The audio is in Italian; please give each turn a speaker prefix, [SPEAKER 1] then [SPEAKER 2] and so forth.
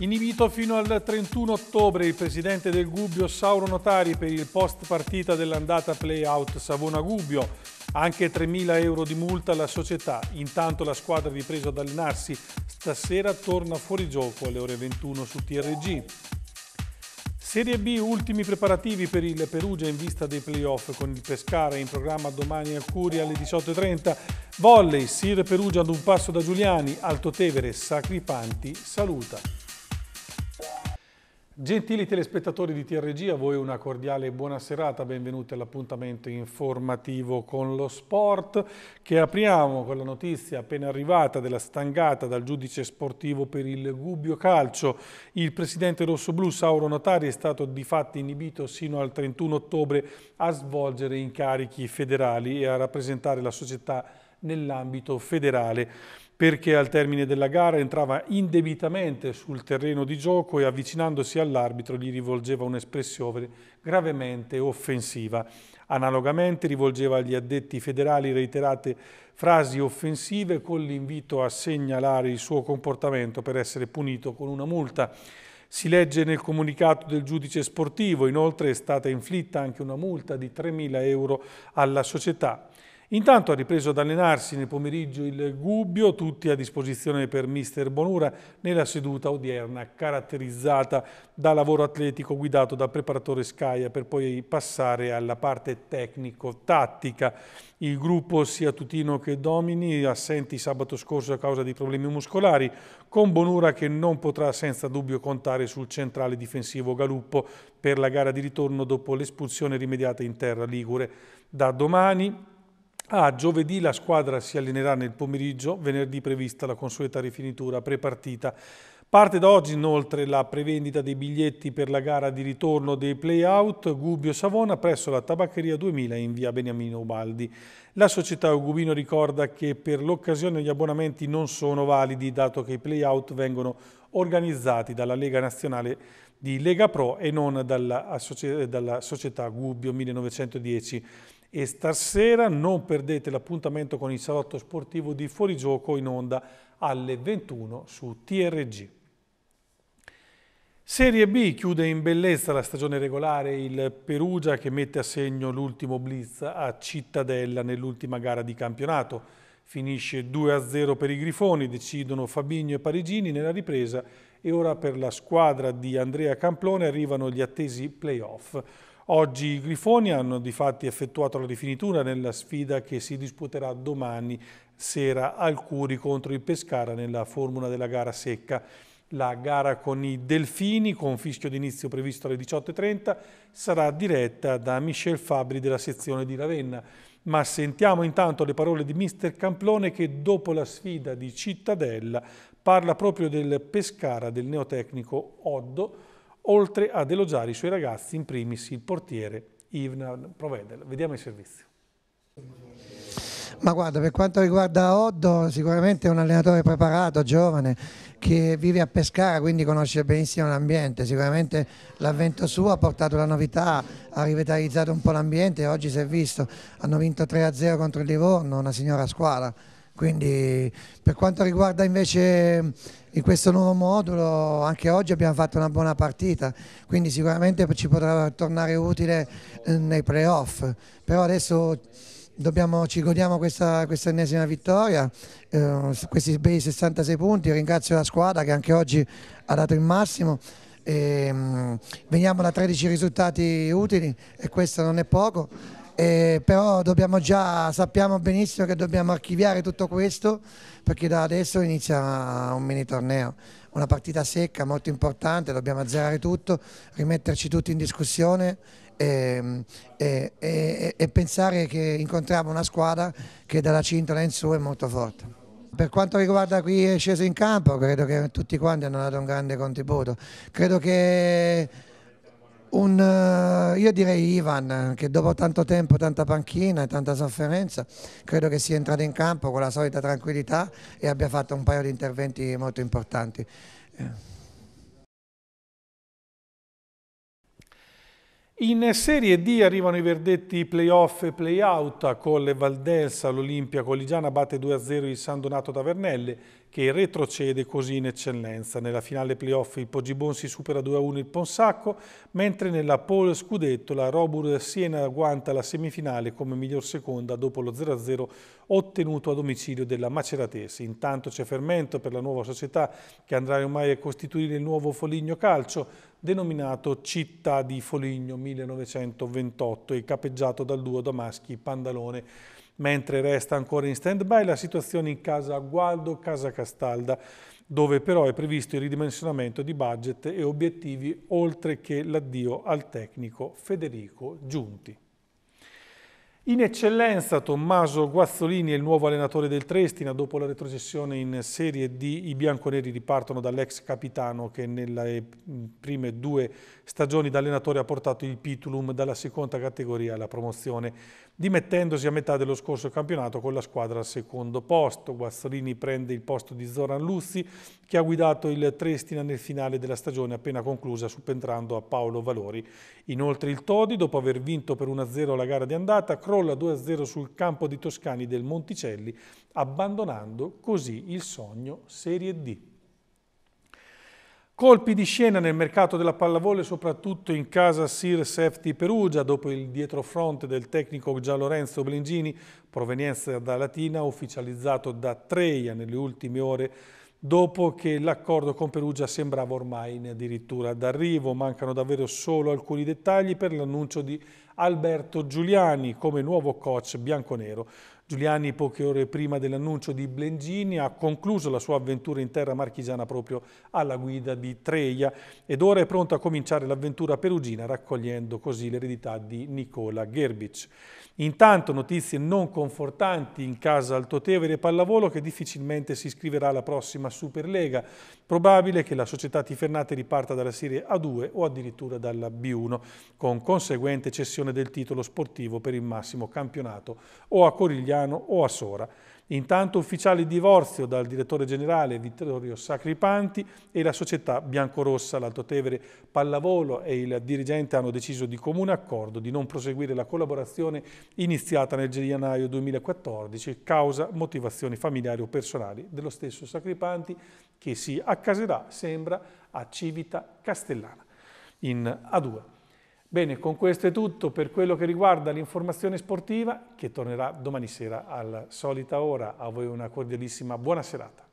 [SPEAKER 1] Inibito fino al 31 ottobre il presidente del Gubbio Sauro Notari per il post partita dell'andata play-out Savona-Gubbio. Anche 3.000 euro di multa alla società. Intanto la squadra ha ripreso ad allenarsi. Stasera torna fuori gioco alle ore 21 su TRG. Serie B, ultimi preparativi per il Perugia in vista dei playoff con il Pescara in programma domani a Curia alle 18.30. Volley, Sir Perugia ad un passo da Giuliani, Altotevere, Sacripanti, saluta. Gentili telespettatori di TRG, a voi una cordiale buona serata, benvenuti all'appuntamento informativo con lo sport che apriamo con la notizia appena arrivata della stangata dal giudice sportivo per il Gubbio Calcio. Il presidente rossoblu Sauro Notari è stato di fatto inibito sino al 31 ottobre a svolgere incarichi federali e a rappresentare la società nell'ambito federale perché al termine della gara entrava indebitamente sul terreno di gioco e avvicinandosi all'arbitro gli rivolgeva un'espressione gravemente offensiva. Analogamente rivolgeva agli addetti federali reiterate frasi offensive con l'invito a segnalare il suo comportamento per essere punito con una multa. Si legge nel comunicato del giudice sportivo, inoltre è stata inflitta anche una multa di 3.000 euro alla società. Intanto ha ripreso ad allenarsi nel pomeriggio il Gubbio, tutti a disposizione per mister Bonura nella seduta odierna caratterizzata da lavoro atletico guidato dal preparatore Scaia per poi passare alla parte tecnico-tattica. Il gruppo sia Tutino che Domini assenti sabato scorso a causa di problemi muscolari, con Bonura che non potrà senza dubbio contare sul centrale difensivo Galuppo per la gara di ritorno dopo l'espulsione rimediata in terra Ligure. Da domani a giovedì la squadra si allenerà nel pomeriggio, venerdì prevista la consueta rifinitura prepartita. Parte da oggi inoltre la prevendita dei biglietti per la gara di ritorno dei playout Gubbio-Savona presso la Tabaccheria 2000 in via Beniamino Ubaldi. La società Ugubino ricorda che per l'occasione gli abbonamenti non sono validi dato che i playout vengono organizzati dalla Lega Nazionale di Lega Pro e non dalla, dalla società Gubbio 1910 e stasera non perdete l'appuntamento con il salotto sportivo di Fuorigioco in onda alle 21 su TRG. Serie B chiude in bellezza la stagione regolare il Perugia che mette a segno l'ultimo blitz a Cittadella nell'ultima gara di campionato. Finisce 2-0 per i Grifoni, decidono Fabigno e Parigini nella ripresa e ora per la squadra di Andrea Camplone arrivano gli attesi playoff. Oggi i grifoni hanno di fatti effettuato la rifinitura nella sfida che si disputerà domani sera al Curi contro il Pescara nella formula della gara secca. La gara con i Delfini, con fischio d'inizio previsto alle 18.30, sarà diretta da Michel Fabri della sezione di Ravenna. Ma sentiamo intanto le parole di mister Camplone che dopo la sfida di Cittadella parla proprio del Pescara del neotecnico Oddo, oltre ad elogiare i suoi ragazzi, in primis il portiere Ivnan Provedel. Vediamo il servizio.
[SPEAKER 2] Ma guarda, per quanto riguarda Oddo, sicuramente è un allenatore preparato, giovane, che vive a Pescara, quindi conosce benissimo l'ambiente. Sicuramente l'avvento suo ha portato la novità, ha rivitalizzato un po' l'ambiente e oggi si è visto. Hanno vinto 3-0 contro il Livorno, una signora squadra. Quindi per quanto riguarda invece in questo nuovo modulo, anche oggi abbiamo fatto una buona partita, quindi sicuramente ci potrà tornare utile eh, nei playoff, però adesso dobbiamo, ci godiamo questa, questa ennesima vittoria, eh, questi bei 66 punti, ringrazio la squadra che anche oggi ha dato il massimo. E, ehm, mh, veniamo da 13 risultati utili e questo non è poco eh, però già, sappiamo benissimo che dobbiamo archiviare tutto questo perché da adesso inizia un mini torneo, una partita secca molto importante, dobbiamo azzerare tutto, rimetterci tutti in discussione e, e, e, e pensare che incontriamo una squadra che dalla cintola in su è molto forte. Per quanto riguarda qui è sceso in campo, credo che tutti quanti hanno dato un grande contributo. Credo che un, eh, io direi Ivan che dopo tanto tempo, tanta panchina e tanta sofferenza, credo che sia entrato in campo con la solita tranquillità e abbia fatto un paio di interventi molto importanti. Eh. In
[SPEAKER 1] Serie D arrivano i verdetti playoff e playout con le Valdelsa, l'Olimpia Colligiana batte 2-0 il San Donato Tavernelle che retrocede così in eccellenza. Nella finale playoff il Poggibon si supera 2-1 il Ponsacco, mentre nella Pole Scudetto la Robur Siena guanta la semifinale come miglior seconda dopo lo 0-0 ottenuto a domicilio della Maceratese. Intanto c'è fermento per la nuova società che andrà ormai a costituire il nuovo Foligno Calcio, denominato Città di Foligno 1928 e capeggiato dal duo Damaschi Pandalone. Mentre resta ancora in stand-by la situazione in casa Gualdo, casa Castalda, dove però è previsto il ridimensionamento di budget e obiettivi oltre che l'addio al tecnico Federico Giunti. In eccellenza Tommaso Guazzolini è il nuovo allenatore del Trestina. Dopo la retrocessione in Serie D i bianconeri ripartono dall'ex capitano che nelle prime due stagioni da allenatore ha portato il Pitulum dalla seconda categoria alla promozione dimettendosi a metà dello scorso campionato con la squadra al secondo posto. Guazzolini prende il posto di Zoran Luzzi, che ha guidato il Trestina nel finale della stagione appena conclusa, subentrando a Paolo Valori. Inoltre il Todi, dopo aver vinto per 1-0 la gara di andata, crolla 2-0 sul campo di Toscani del Monticelli, abbandonando così il sogno Serie D. Colpi di scena nel mercato della pallavolo e soprattutto in casa Sir Safety Perugia dopo il dietrofront del tecnico Lorenzo Blingini, provenienza da Latina, ufficializzato da Treia nelle ultime ore dopo che l'accordo con Perugia sembrava ormai in addirittura d'arrivo. Mancano davvero solo alcuni dettagli per l'annuncio di Alberto Giuliani come nuovo coach bianconero. Giuliani, poche ore prima dell'annuncio di Blengini, ha concluso la sua avventura in terra marchigiana proprio alla guida di Treia ed ora è pronto a cominciare l'avventura perugina raccogliendo così l'eredità di Nicola Gerbic. Intanto notizie non confortanti in casa Altotevere Pallavolo che difficilmente si iscriverà alla prossima Superlega. Probabile che la società tifernate riparta dalla Serie A2 o addirittura dalla B1 con conseguente cessione del titolo sportivo per il massimo campionato o a Corigliano Milano o a Sora. Intanto ufficiale divorzio dal direttore generale Vittorio Sacripanti e la società biancorossa L'Altotevere Pallavolo e il dirigente hanno deciso di comune accordo di non proseguire la collaborazione iniziata nel gennaio 2014 causa motivazioni familiari o personali dello stesso Sacripanti che si accaserà, sembra, a Civita Castellana in A2. Bene, con questo è tutto per quello che riguarda l'informazione sportiva che tornerà domani sera alla solita ora. A voi una cordialissima buona serata.